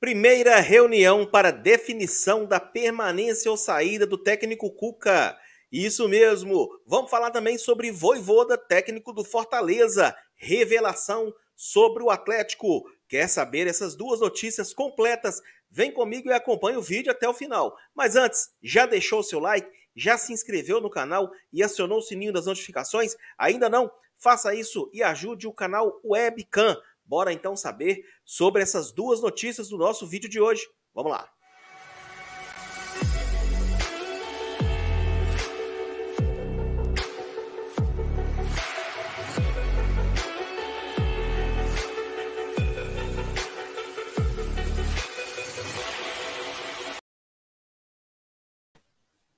Primeira reunião para definição da permanência ou saída do técnico Cuca. Isso mesmo. Vamos falar também sobre Voivoda, técnico do Fortaleza. Revelação sobre o Atlético. Quer saber essas duas notícias completas? Vem comigo e acompanhe o vídeo até o final. Mas antes, já deixou o seu like? Já se inscreveu no canal e acionou o sininho das notificações? Ainda não? Faça isso e ajude o canal Webcam Bora então saber sobre essas duas notícias do nosso vídeo de hoje. Vamos lá!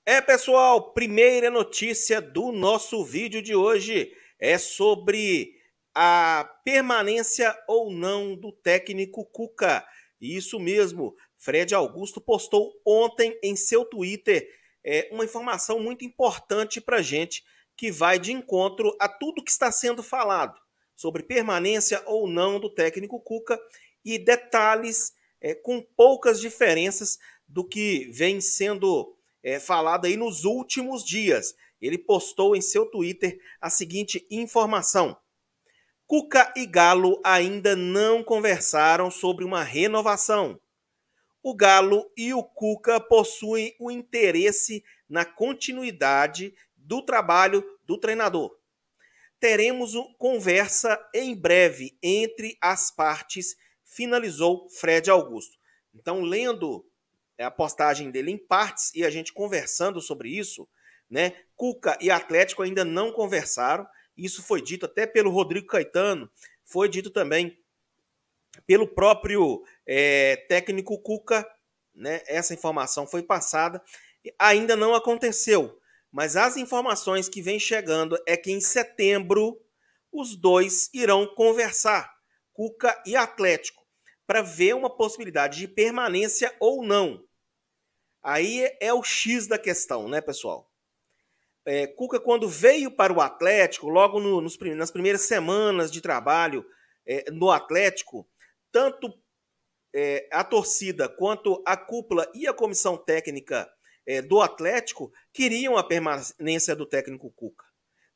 É, pessoal, primeira notícia do nosso vídeo de hoje é sobre a permanência ou não do técnico Cuca. Isso mesmo, Fred Augusto postou ontem em seu Twitter é, uma informação muito importante para gente que vai de encontro a tudo que está sendo falado sobre permanência ou não do técnico Cuca e detalhes é, com poucas diferenças do que vem sendo é, falado aí nos últimos dias. Ele postou em seu Twitter a seguinte informação: Cuca e Galo ainda não conversaram sobre uma renovação. O Galo e o Cuca possuem o interesse na continuidade do trabalho do treinador. Teremos conversa em breve entre as partes, finalizou Fred Augusto. Então, lendo é, a postagem dele em partes e a gente conversando sobre isso, né? Cuca e Atlético ainda não conversaram. Isso foi dito até pelo Rodrigo Caetano, foi dito também pelo próprio é, técnico Cuca, né? Essa informação foi passada, ainda não aconteceu. Mas as informações que vêm chegando é que em setembro os dois irão conversar, Cuca e Atlético, para ver uma possibilidade de permanência ou não. Aí é o X da questão, né, pessoal? é, Cuca, quando veio para o Atlético, logo no, nos, nas primeiras semanas de trabalho é, no Atlético, tanto é, a torcida quanto a cúpula e a comissão técnica é, do Atlético queriam a permanência do técnico Cuca.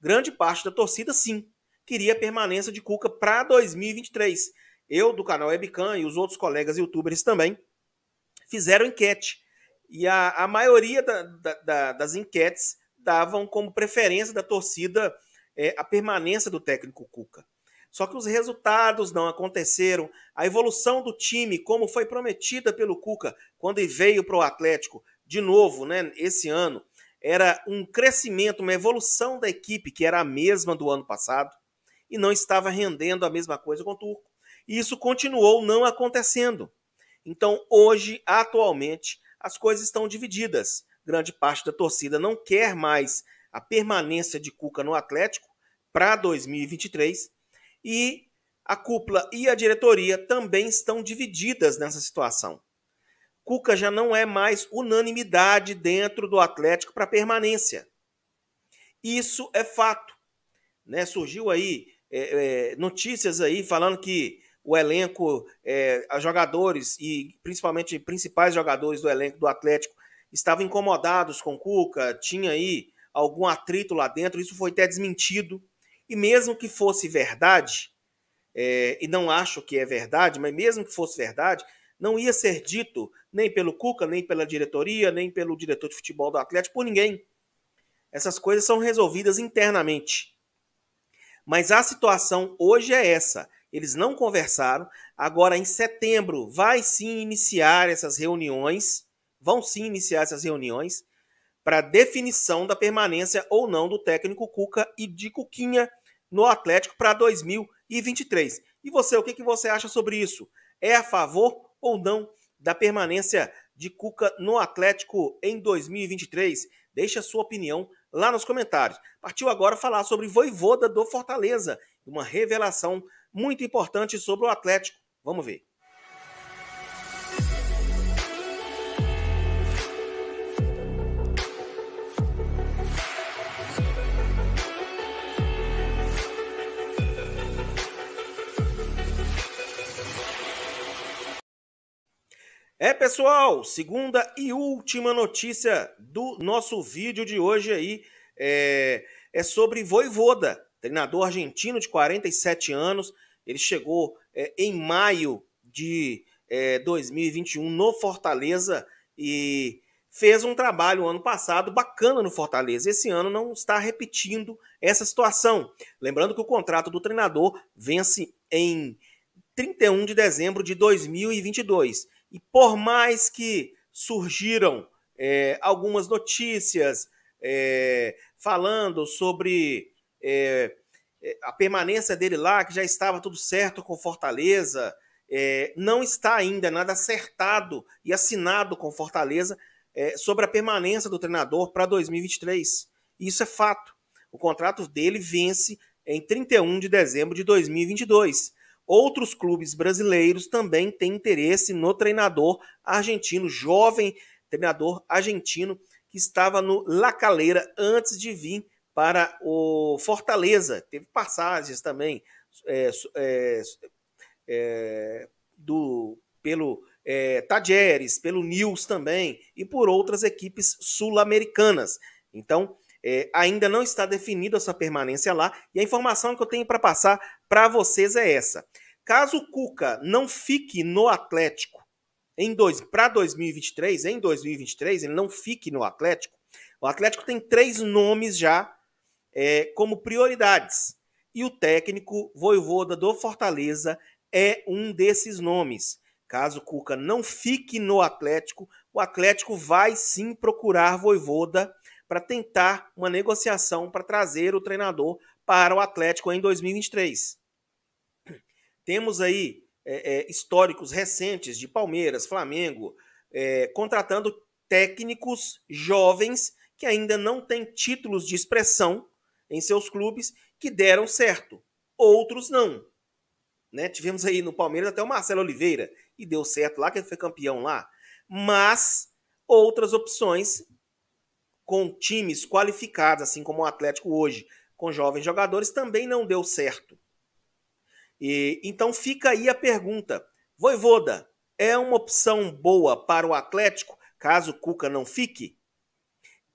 Grande parte da torcida, sim, queria a permanência de Cuca para 2023. Eu, do canal Webcam, e os outros colegas youtubers também fizeram enquete. E a, a maioria da, da, da, das enquetes davam como preferência da torcida é, a permanência do técnico Cuca. Só que os resultados não aconteceram. A evolução do time, como foi prometida pelo Cuca quando ele veio para o Atlético, de novo, né, esse ano, era um crescimento, uma evolução da equipe que era a mesma do ano passado e não estava rendendo a mesma coisa com o Turco. E isso continuou não acontecendo. Então, hoje, atualmente, as coisas estão divididas grande parte da torcida não quer mais a permanência de Cuca no Atlético para 2023 e a cúpula e a diretoria também estão divididas nessa situação. Cuca já não é mais unanimidade dentro do Atlético para permanência. Isso é fato. Né? Surgiu aí é, é, notícias aí falando que o elenco, é, jogadores e principalmente principais jogadores do elenco do Atlético estavam incomodados com Cuca, tinha aí algum atrito lá dentro, isso foi até desmentido. E mesmo que fosse verdade, é, e não acho que é verdade, mas mesmo que fosse verdade, não ia ser dito nem pelo Cuca, nem pela diretoria, nem pelo diretor de futebol do Atlético, por ninguém. Essas coisas são resolvidas internamente. Mas a situação hoje é essa. Eles não conversaram. Agora, em setembro, vai sim iniciar essas reuniões vão sim iniciar essas reuniões para definição da permanência ou não do técnico Cuca e de Cuquinha no Atlético para 2023. E você, o que, que você acha sobre isso? É a favor ou não da permanência de Cuca no Atlético em 2023? Deixe a sua opinião lá nos comentários. Partiu agora falar sobre Voivoda do Fortaleza, uma revelação muito importante sobre o Atlético. Vamos ver. É, pessoal, segunda e última notícia do nosso vídeo de hoje aí é, é sobre Voivoda, treinador argentino de 47 anos. Ele chegou é, em maio de é, 2021 no Fortaleza e fez um trabalho ano passado bacana no Fortaleza. Esse ano não está repetindo essa situação. Lembrando que o contrato do treinador vence em 31 de dezembro de 2022. E por mais que surgiram é, algumas notícias é, falando sobre é, é a permanência dele lá, que já estava tudo certo com Fortaleza, é, não está ainda nada acertado e assinado com Fortaleza é, sobre a permanência do treinador para 2023. Isso é fato. O contrato dele vence em 31 de dezembro de 2022. Outros clubes brasileiros também têm interesse no treinador argentino, jovem treinador argentino que estava no La Calera antes de vir para o Fortaleza. Teve passagens também é, é, é, do pelo é, pelo News também e por outras equipes sul-americanas. Então, é, ainda não está definida a sua permanência lá e a informação que eu tenho para passar para vocês é essa. Caso o Cuca não fique no Atlético em dois para 2023, em 2023 ele não fique no Atlético. O Atlético tem três nomes já é, como prioridades e o técnico Voivoda do Fortaleza é um desses nomes. Caso o Cuca não fique no Atlético, o Atlético vai sim procurar Voivoda para tentar uma negociação para trazer o treinador para o Atlético em 2023. Temos aí é, é, históricos recentes de Palmeiras, Flamengo, é, contratando técnicos jovens que ainda não têm títulos de expressão em seus clubes que deram certo, outros não. Né? Tivemos aí no Palmeiras até o Marcelo Oliveira, e deu certo lá, que ele foi campeão lá. Mas outras opções com times qualificados, assim como o Atlético hoje, com jovens jogadores, também não deu certo. E então fica aí a pergunta: Voivoda é uma opção boa para o Atlético caso o Cuca não fique?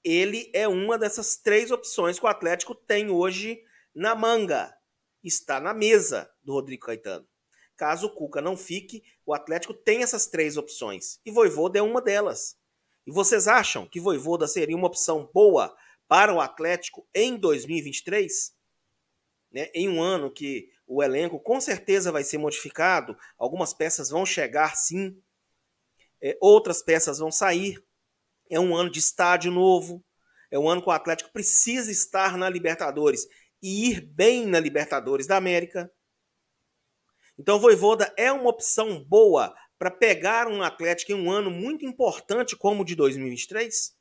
Ele é uma dessas três opções que o Atlético tem hoje na manga. Está na mesa do Rodrigo Caetano. Caso o Cuca não fique, o Atlético tem essas três opções e Voivoda é uma delas. E vocês acham que Voivoda seria uma opção boa para o Atlético em 2023? Né? Em um ano que o elenco com certeza vai ser modificado, algumas peças vão chegar sim, é, outras peças vão sair. É um ano de estádio novo, é um ano que o Atlético precisa estar na Libertadores e ir bem na Libertadores da América. Então, Voivoda é uma opção boa para pegar um Atlético em um ano muito importante como o de 2023?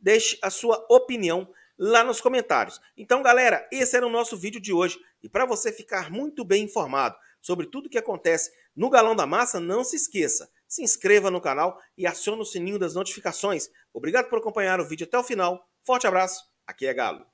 Deixe a sua opinião lá nos comentários. Então, galera, esse era o nosso vídeo de hoje. E para você ficar muito bem informado sobre tudo o que acontece no Galão da Massa, não se esqueça, se inscreva no canal e acione o sininho das notificações. Obrigado por acompanhar o vídeo até o final. Forte abraço, aqui é Galo.